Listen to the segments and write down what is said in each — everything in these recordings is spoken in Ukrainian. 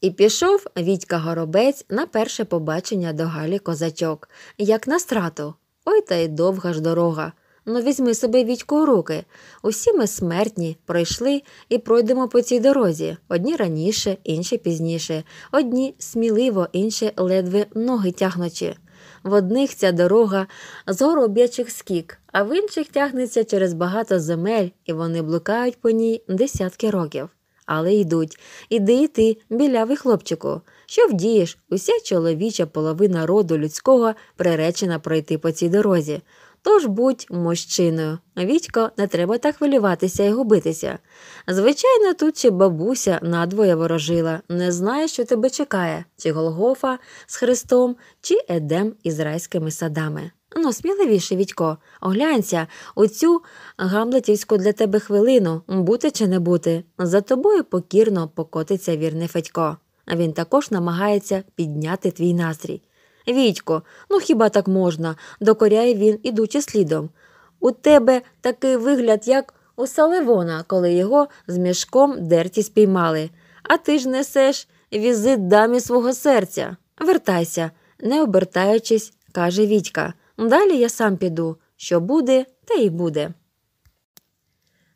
І пішов Вітька Горобець на перше побачення до Галі козачок, як на страту. Ой та й довга ж дорога. Ну візьми собі Вітьку у руки. Усі ми смертні, пройшли і пройдемо по цій дорозі одні раніше, інші пізніше, одні сміливо, інші ледве ноги тягнучі. В одних ця дорога з гороб'ячих скік, а в інших тягнеться через багато земель, і вони блукають по ній десятки років але йдуть. Іди і ти, білявий хлопчику. Що вдієш? Уся чоловіча половина роду людського приречена пройти по цій дорозі. Тож будь мужчиною. Вітько, не треба так хвилюватися і губитися. Звичайно, тут чи бабуся надвоє ворожила, не знає, що тебе чекає, чи Голгофа з Христом, чи Едем із райськими садами. Ну, сміливіше, Вітько, оглянься у цю гамлетівську для тебе хвилину, бути чи не бути, за тобою покірно покотиться вірний Федько, він також намагається підняти твій настрій. Вітько, ну хіба так можна? докоряє він, ідучи слідом. У тебе такий вигляд, як у Салевона, коли його з мішком дерті спіймали. А ти ж несеш візит дамі свого серця. Вертайся, не обертаючись, каже Вітька. Далі я сам піду, що буде, те й буде.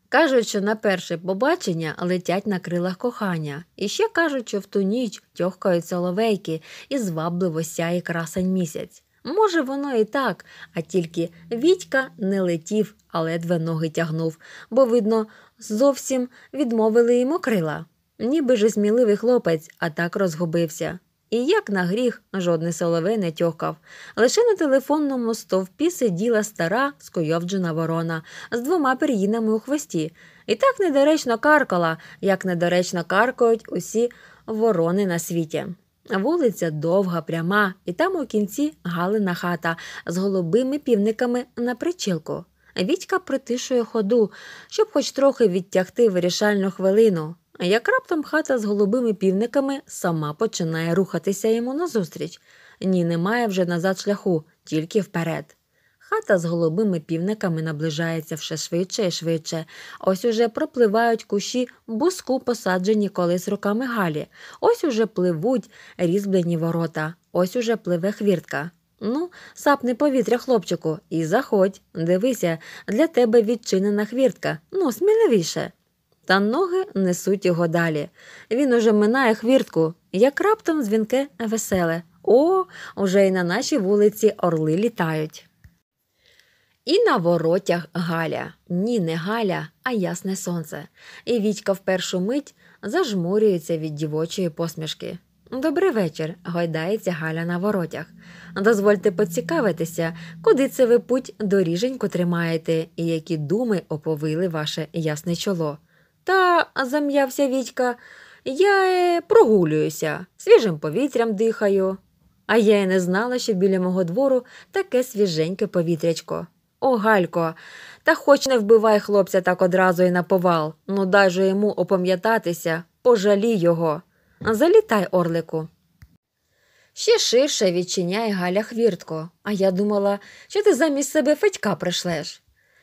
Кажуть, що на перше побачення летять на крилах кохання, і ще кажуть, що в ту ніч тьохкають соловейки і звабливо сяє красень місяць. Може, воно і так, а тільки Вітька не летів, а ледве ноги тягнув, бо, видно, зовсім відмовили йому крила. Ніби же сміливий хлопець, а так розгубився. І як на гріх, жодний соловей не тьохав. Лише на телефонному стовпі сиділа стара скойовджена ворона з двома пер'їнами у хвості. І так недоречно каркала, як недоречно каркають усі ворони на світі. Вулиця довга, пряма, і там у кінці галина хата з голубими півниками на причілку. Вітька притишує ходу, щоб хоч трохи відтягти вирішальну хвилину. Як раптом хата з голубими півниками сама починає рухатися йому назустріч. Ні, немає вже назад шляху, тільки вперед. Хата з голубими півниками наближається все швидше і швидше. Ось уже пропливають кущі буску, посаджені колись руками Галі. Ось уже пливуть різблені ворота, ось уже пливе хвіртка. Ну, сапни повітря, хлопчику, і заходь, дивися, для тебе відчинена хвіртка. Ну, сміливіше та ноги несуть його далі. Він уже минає хвіртку, як раптом дзвінке веселе. О, уже й на нашій вулиці орли літають. І на воротях Галя. Ні, не Галя, а ясне сонце. І Вітька в першу мить зажмурюється від дівочої посмішки. «Добрий вечір, гойдається Галя на воротях. Дозвольте поцікавитися, куди це ви путь доріженьку тримаєте і які думи оповили ваше ясне чоло. Та, зам'явся Вітька, я е, прогулююся, свіжим повітрям дихаю. А я й не знала, що біля мого двору таке свіженьке повітрячко. О, Галько, та хоч не вбивай хлопця так одразу і на повал, ну дай же йому опам'ятатися, пожалій його. Залітай, орлику. Ще ширше відчиняє Галя хвіртко, а я думала, що ти замість себе федька прийшлеш.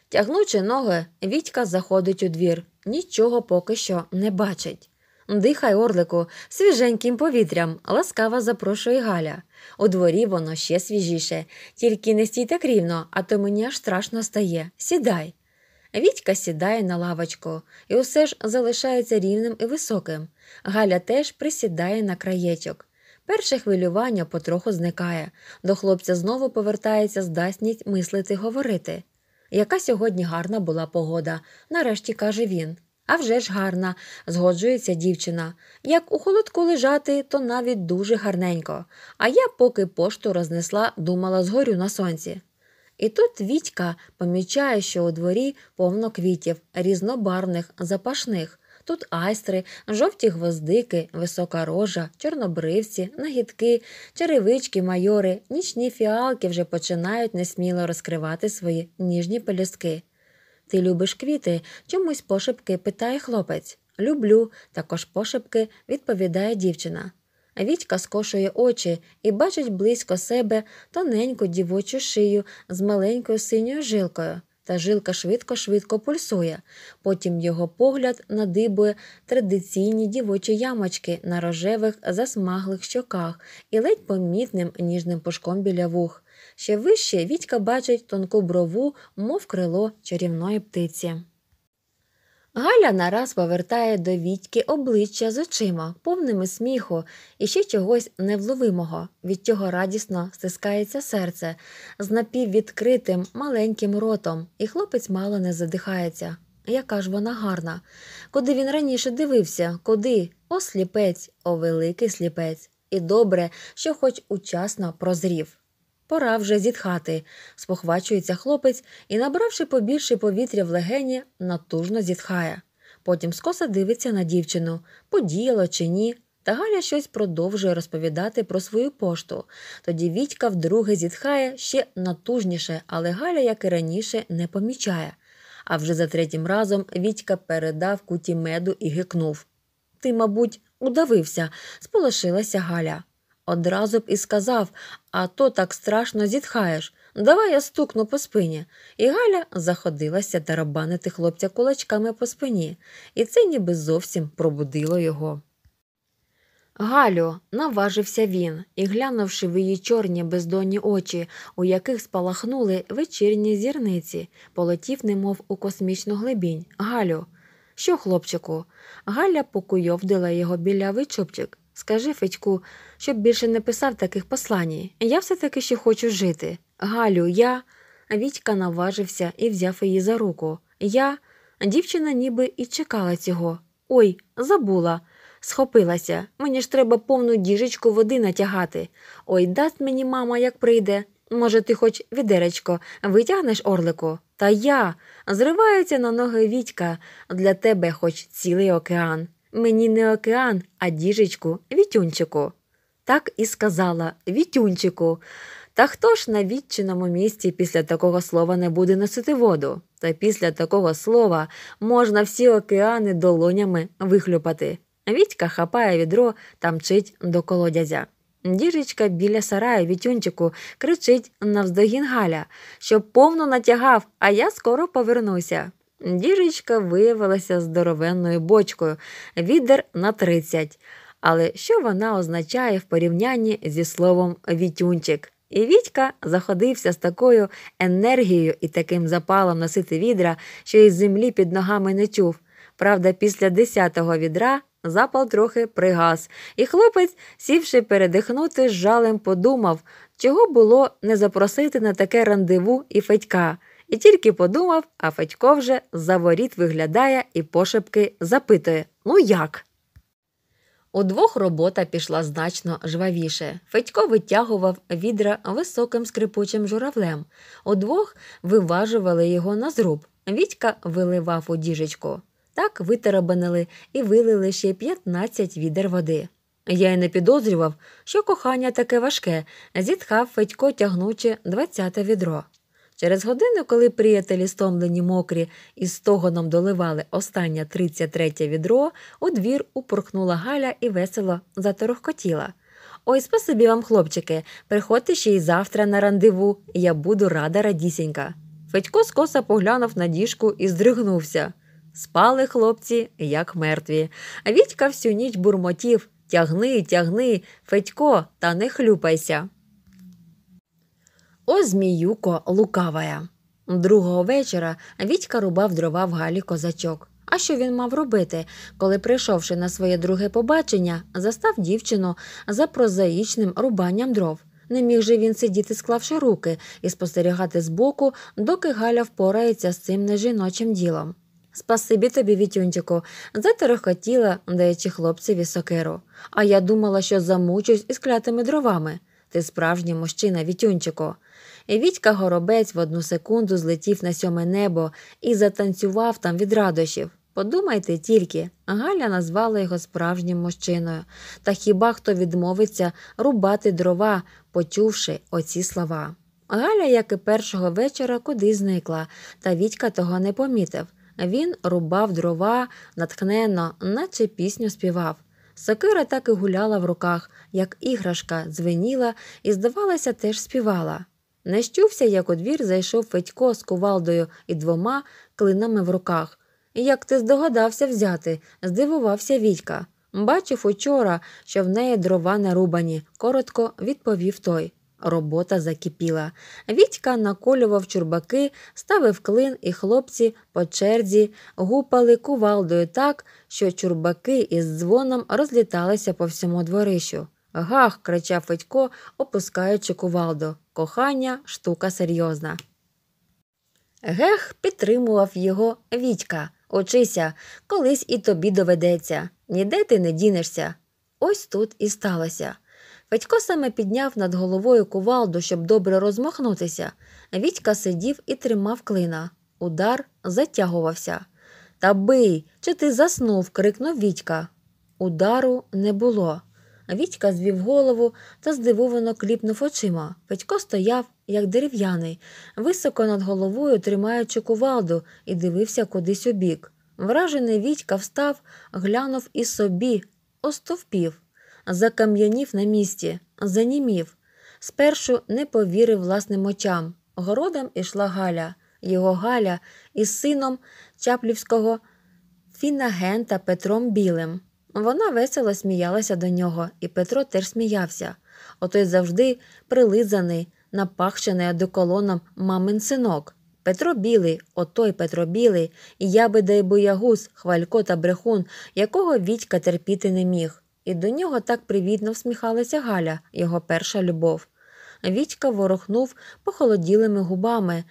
Тягнучи ноги, Вітька заходить у двір нічого поки що не бачить. Дихай, орлику, свіженьким повітрям, ласкаво запрошує Галя. У дворі воно ще свіжіше, тільки не стій так рівно, а то мені аж страшно стає. Сідай. Вітька сідає на лавочку і усе ж залишається рівним і високим. Галя теж присідає на краєчок. Перше хвилювання потроху зникає. До хлопця знову повертається здатність мислити говорити. Яка сьогодні гарна була погода, нарешті каже він. «А вже ж гарна, згоджується дівчина. Як у холодку лежати, то навіть дуже гарненько. А я, поки пошту рознесла, думала згорю на сонці. І тут Вітька помічає, що у дворі повно квітів, різнобарних, запашних, тут айстри, жовті гвоздики, висока рожа, чорнобривці, нагідки, черевички, майори, нічні фіалки вже починають несміло розкривати свої ніжні пелюстки. Ти любиш квіти, чомусь пошепки питає хлопець. Люблю, також пошепки відповідає дівчина. Вітька скошує очі і бачить близько себе тоненьку дівочу шию з маленькою синьою жилкою та жилка швидко-швидко пульсує. Потім його погляд надибує традиційні дівочі ямочки на рожевих, засмаглих щоках і ледь помітним ніжним пушком біля вух. Ще вище Вітька бачить тонку брову, мов крило чарівної птиці. Галя нараз повертає до Вітьки обличчя з очима, повними сміху і ще чогось невловимого, від чого радісно стискається серце, з напіввідкритим маленьким ротом, і хлопець мало не задихається. Яка ж вона гарна, куди він раніше дивився, куди? О сліпець, о великий сліпець. І добре, що хоч учасно прозрів пора вже зітхати, спохвачується хлопець і, набравши побільше повітря в легені, натужно зітхає. Потім скоса дивиться на дівчину, подіяло чи ні. Та Галя щось продовжує розповідати про свою пошту. Тоді Вітька вдруге зітхає ще натужніше, але Галя, як і раніше, не помічає. А вже за третім разом Вітька передав куті меду і гикнув. Ти, мабуть, удавився, сполошилася Галя. Одразу б і сказав, а то так страшно зітхаєш. Давай я стукну по спині. І Галя заходилася тарабанити хлопця кулачками по спині, і це ніби зовсім пробудило його. Галю, наважився він і, глянувши в її чорні бездонні очі, у яких спалахнули вечірні зірниці, полетів, немов у космічну глибінь. Галю, що, хлопчику? Галя покуйовдила його білявий чубчик. Скажи, Федьку, щоб більше не писав таких послань. Я все таки ще хочу жити. Галю, я. Вітька наважився і взяв її за руку. Я, дівчина, ніби і чекала цього. Ой, забула, схопилася. Мені ж треба повну діжечку води натягати. Ой, дасть мені мама, як прийде. Може, ти хоч відеречко витягнеш орлику? Та я зривається на ноги Вітька для тебе, хоч цілий океан. Мені не океан, а діжечку, вітюнчику. Так і сказала вітюнчику. Та хто ж на відчиному місці після такого слова не буде носити воду? Та після такого слова можна всі океани долонями вихлюпати. Вітька хапає відро та мчить до колодязя. Діжечка біля сараю вітюнчику кричить навздогін Галя, щоб повно натягав, а я скоро повернуся. Діжечка виявилася здоровенною бочкою, відер на 30. Але що вона означає в порівнянні зі словом вітюнчик? І Вітька заходився з такою енергією і таким запалом носити відра, що із землі під ногами не чув. Правда, після десятого відра запал трохи пригас, і хлопець, сівши передихнути, з жалем подумав, чого було не запросити на таке рандеву і федька і тільки подумав, а Федько вже за воріт виглядає і пошепки запитує Ну як? Удвох робота пішла значно жвавіше. Федько витягував відра високим скрипучим журавлем, удвох виважували його на зруб. Вітька виливав у діжечку. Так витерабанили і вилили ще 15 відер води. Я й не підозрював, що кохання таке важке, зітхав Федько, тягнучи двадцяте відро. Через годину, коли приятелі, стомлені мокрі, і стогоном доливали останнє 33-тє відро, у двір упорхнула Галя і весело заторохкотіла. Ой, спасибі вам, хлопчики, приходьте ще й завтра на рандеву, я буду рада радісінька. Федько скоса поглянув на діжку і здригнувся. Спали хлопці, як мертві. а Вітька всю ніч бурмотів тягни, тягни, Федько, та не хлюпайся. О, зміюко лукавая. Другого вечора Вітька рубав дрова в галі козачок. А що він мав робити, коли, прийшовши на своє друге побачення, застав дівчину за прозаїчним рубанням дров? Не міг же він сидіти, склавши руки, і спостерігати збоку, доки Галя впорається з цим нежіночим ділом. Спасибі тобі, Вітюнчику, затерохотіла даючи хлопцеві сокеру. А я думала, що замучусь із клятими дровами. Ти справжній мужчина, Вітюнчику. Вітька горобець в одну секунду злетів на сьоме небо і затанцював там від радощів. Подумайте тільки, Галя назвала його справжнім мужчиною, та хіба хто відмовиться рубати дрова, почувши оці слова. Галя, як і першого вечора, куди зникла, та Вітька того не помітив. Він рубав дрова натхненно, наче пісню співав. Сокира так і гуляла в руках, як іграшка, дзвеніла і, здавалося, теж співала. Не щувся, як у двір зайшов Федько з кувалдою і двома клинами в руках. як ти здогадався взяти, здивувався Вітька. Бачив учора, що в неї дрова нарубані, коротко відповів той. Робота закипіла. Вітька наколював чурбаки, ставив клин, і хлопці по черзі гупали кувалдою так, що чурбаки із дзвоном розліталися по всьому дворищу. Гах! кричав Федько, опускаючи кувалду. Кохання штука серйозна. Гех підтримував його Вітька. Очися, колись і тобі доведеться. Ніде ти не дінешся. Ось тут і сталося. Федько саме підняв над головою кувалду, щоб добре розмахнутися. Вітька сидів і тримав клина. Удар затягувався. Та бий, чи ти заснув? крикнув Вітька. Удару не було. Вітька звів голову та здивовано кліпнув очима. Петько стояв, як дерев'яний, високо над головою тримаючи кувалду, і дивився кудись у бік. Вражений Вітька встав, глянув і собі, остовпів закам'янів на місці, занімів. Спершу не повірив власним очам. Городом ішла Галя, його Галя із сином Чаплівського фінагента Петром Білим. Вона весело сміялася до нього, і Петро теж сміявся. Отой завжди прилизаний, напахчений одеколоном мамин синок. Петро Білий, отой Петро Білий, і я би дай боягуз, хвалько та брехун, якого Вітька терпіти не міг. І до нього так привітно всміхалася Галя, його перша любов. Вітька ворохнув похолоділими губами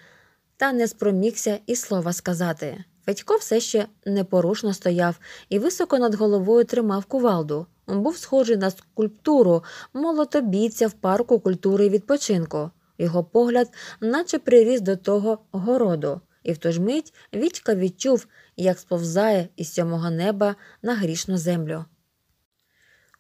та не спромігся і слова сказати. Федько все ще непорушно стояв і високо над головою тримав кувалду. Був схожий на скульптуру молотобійця в парку культури і відпочинку. Його погляд, наче приріс до того городу, і в ту ж мить Вітька відчув, як сповзає із сьомого неба на грішну землю.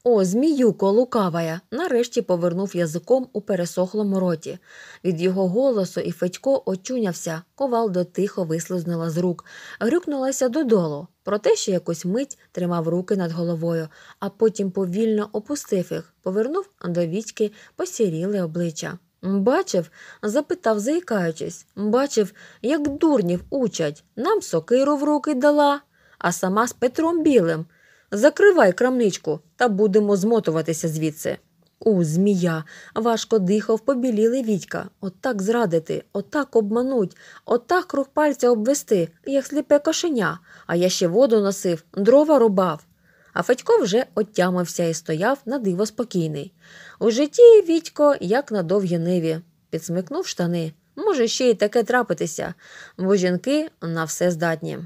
О, зміюко лукавая. Нарешті повернув язиком у пересохлому роті. Від його голосу і Федько очунявся, ковалдо тихо вислизнула з рук, грюкнулася додолу. про те, що якусь мить тримав руки над головою, а потім повільно опустив їх, повернув до вічки, посіріли обличчя. Бачив? запитав, заїкаючись. Бачив, як дурнів учать. Нам сокиру в руки дала, а сама з Петром Білим. Закривай крамничку та будемо змотуватися звідси. У, змія, важко дихав, побіліли Вітька. Отак зрадити, отак обмануть, отак круг пальця обвести, як сліпе кошеня, а я ще воду носив, дрова рубав. А Федько вже отямився і стояв на диво спокійний. У житті Вітько, як на довгі ниві, підсмикнув штани. Може, ще й таке трапитися, бо жінки на все здатні.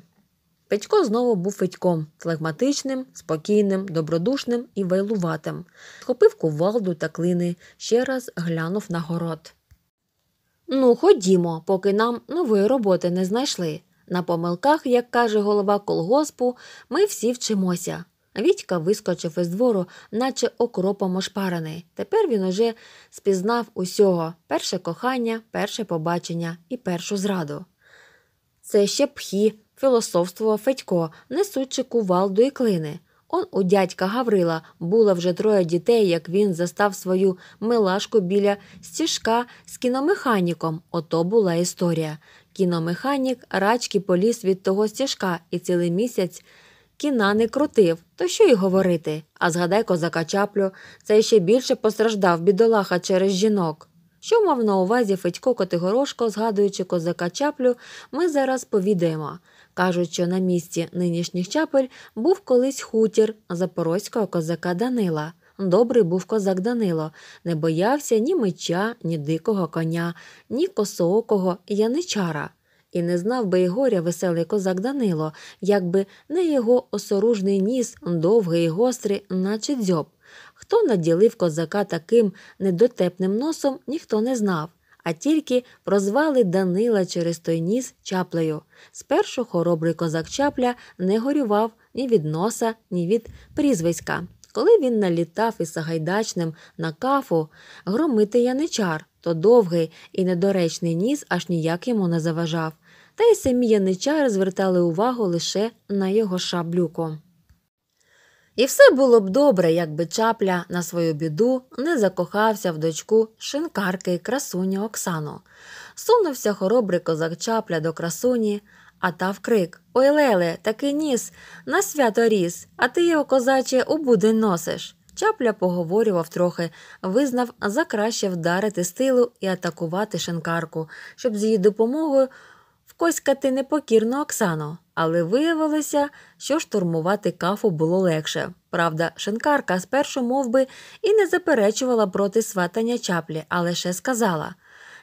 Федько знову був Федьком флегматичним, спокійним, добродушним і вайлуватим. Схопив кувалду та клини, ще раз глянув на город. Ну, ходімо, поки нам нової роботи не знайшли. На помилках, як каже голова колгоспу, ми всі вчимося. Відька вискочив із двору, наче окропом ошпарений. Тепер він уже спізнав усього перше кохання, перше побачення і першу зраду. Це ще пхі, філософствував Федько, несучи кувалду і клини. Он у дядька Гаврила було вже троє дітей, як він застав свою милашку біля стіжка з кіномеханіком. Ото була історія. Кіномеханік рачки поліз від того стіжка і цілий місяць кіна не крутив, то що й говорити. А згадай козака чаплю, це ще більше постраждав бідолаха через жінок. Що мав на увазі Федько Котигорошко, згадуючи козака чаплю, ми зараз повідаємо. Кажуть, що на місці нинішніх чапель був колись хутір запорозького козака Данила. Добрий був козак Данило, не боявся ні меча, ні дикого коня, ні косоокого яничара. І не знав би і горя веселий козак Данило, якби не його осоружний ніс, довгий і гострий, наче дзьоб. Хто наділив козака таким недотепним носом, ніхто не знав, а тільки прозвали Данила через той ніс чаплею. Спершу хоробрий козак чапля не горював ні від носа, ні від прізвиська. Коли він налітав із Сагайдачним на кафу, громити яничар, то довгий і недоречний ніс аж ніяк йому не заважав. Та й самі яничари звертали увагу лише на його шаблюку. І все було б добре, якби чапля на свою біду не закохався в дочку шинкарки красуні Оксану. Сунувся хоробрий козак чапля до красуні, а та вкрик Ой, Леле, таки ніс, на свято ріс, а ти його козаче у будень носиш. Чапля поговорював трохи, визнав за краще вдарити стилу і атакувати шинкарку, щоб з її допомогою вкоськати непокірну Оксану, але виявилося, що штурмувати кафу було легше. Правда, шинкарка спершу мов би, і не заперечувала проти сватання чаплі, а лише сказала.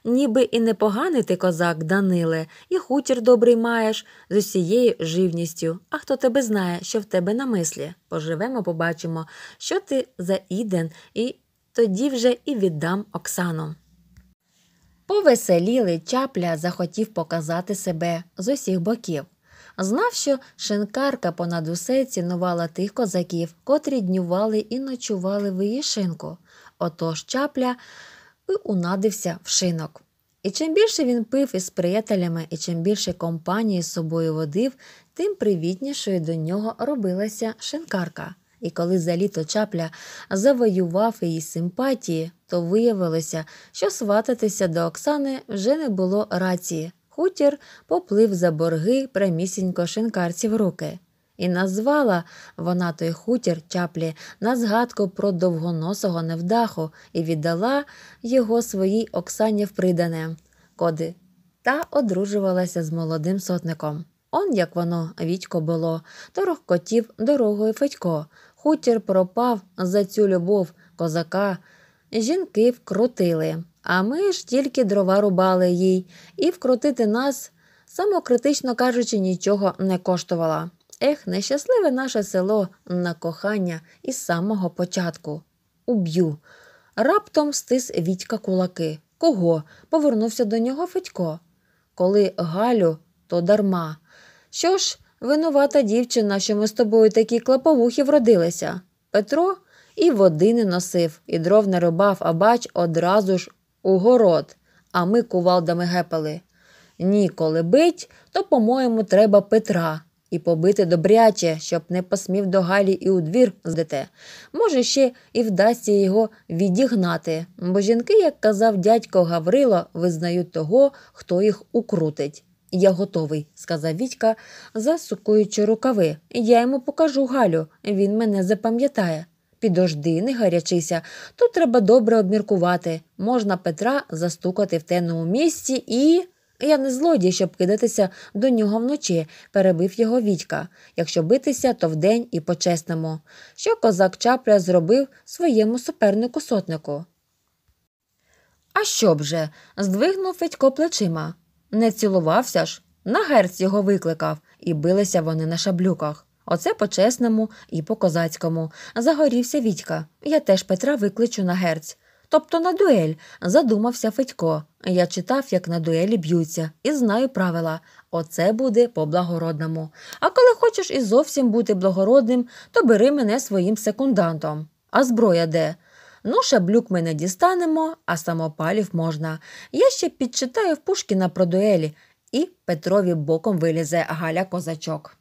Ніби і непоганий ти козак, Даниле, і хутір добрий маєш з усією живністю. А хто тебе знає, що в тебе на мислі? Поживемо, побачимо, що ти за іден, і тоді вже і віддам Оксану. Повеселіли чапля захотів показати себе з усіх боків. Знав, що шинкарка понад усе цінувала тих козаків, котрі днювали і ночували в її шинку. Отож чапля унадився в шинок. І чим більше він пив із приятелями, і чим більше компанії з собою водив, тим привітнішою до нього робилася шинкарка і коли за літо чапля завоював її симпатії, то виявилося, що свататися до Оксани вже не було рації. Хутір поплив за борги прямісінько шинкарці в руки. І назвала вона той хутір чаплі на згадку про довгоносого невдаху і віддала його своїй Оксані впридане, коди, та одружувалася з молодим сотником. Он, як воно, Вітько було, то рохкотів дорогою Федько, Хутір пропав за цю любов козака. Жінки вкрутили, а ми ж тільки дрова рубали їй, і вкрутити нас, самокритично кажучи, нічого не коштувало. Ех, нещасливе наше село на кохання із самого початку. Уб'ю. Раптом стис Вітька кулаки. Кого? Повернувся до нього Федько. Коли Галю, то дарма. Що ж, Винувата дівчина, що ми з тобою такі клаповухи вродилися. Петро і води не носив, і дров не рубав, а бач, одразу ж у город, а ми кувалдами гепали. Ніколи бить, то, по-моєму, треба Петра і побити добряче, щоб не посмів до Галі і у двір здете. Може, ще і вдасться його відігнати, бо жінки, як казав дядько Гаврило, визнають того, хто їх укрутить. Я готовий, сказав Вітька, засукуючи рукави. Я йому покажу Галю, він мене запам'ятає. Підожди, не гарячися, тут треба добре обміркувати. Можна Петра застукати в темному місці і. Я не злодій, щоб кидатися до нього вночі, перебив його Вітька. Якщо битися, то вдень і по-чесному. Що козак чапля зробив своєму супернику сотнику? А що б же? здвигнув Федько плечима. Не цілувався ж, на герць його викликав, і билися вони на шаблюках. Оце по чесному і по козацькому. Загорівся Вітька. Я теж Петра викличу на герць. Тобто на дуель, задумався Федько. Я читав, як на дуелі б'ються, і знаю правила. Оце буде по благородному. А коли хочеш і зовсім бути благородним, то бери мене своїм секундантом. А зброя де? Ну, шаблюк ми не дістанемо, а самопалів можна. Я ще підчитаю в Пушкіна про дуелі, і Петрові боком вилізе Галя козачок.